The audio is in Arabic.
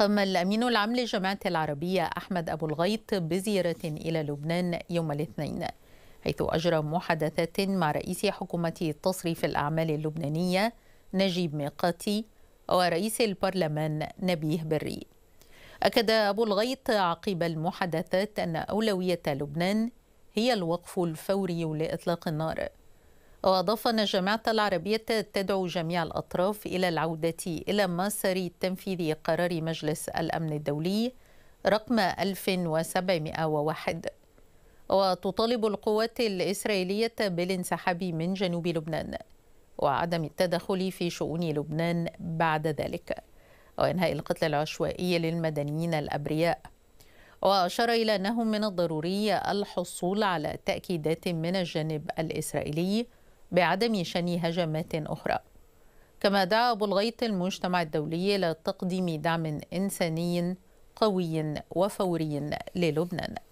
قام الأمين العام لجماعة العربية أحمد أبو الغيط بزيارة إلى لبنان يوم الاثنين حيث أجرى محادثات مع رئيس حكومة تصريف الأعمال اللبنانية نجيب ميقاتي ورئيس البرلمان نبيه بري أكد أبو الغيط عقب المحادثات أن أولوية لبنان هي الوقف الفوري لإطلاق النار وأضاف أن الجامعة العربية تدعو جميع الأطراف إلى العودة إلى مسار تنفيذ قرار مجلس الأمن الدولي رقم 1701 وتطالب القوات الإسرائيلية بالانسحاب من جنوب لبنان وعدم التدخل في شؤون لبنان بعد ذلك وإنهاء القتل العشوائي للمدنيين الأبرياء وأشار إلى أنه من الضروري الحصول على تأكيدات من الجانب الإسرائيلي بعدم شن هجمات أخرى كما دعا أبو الغيط المجتمع الدولي لتقديم دعم إنساني قوي وفوري للبنان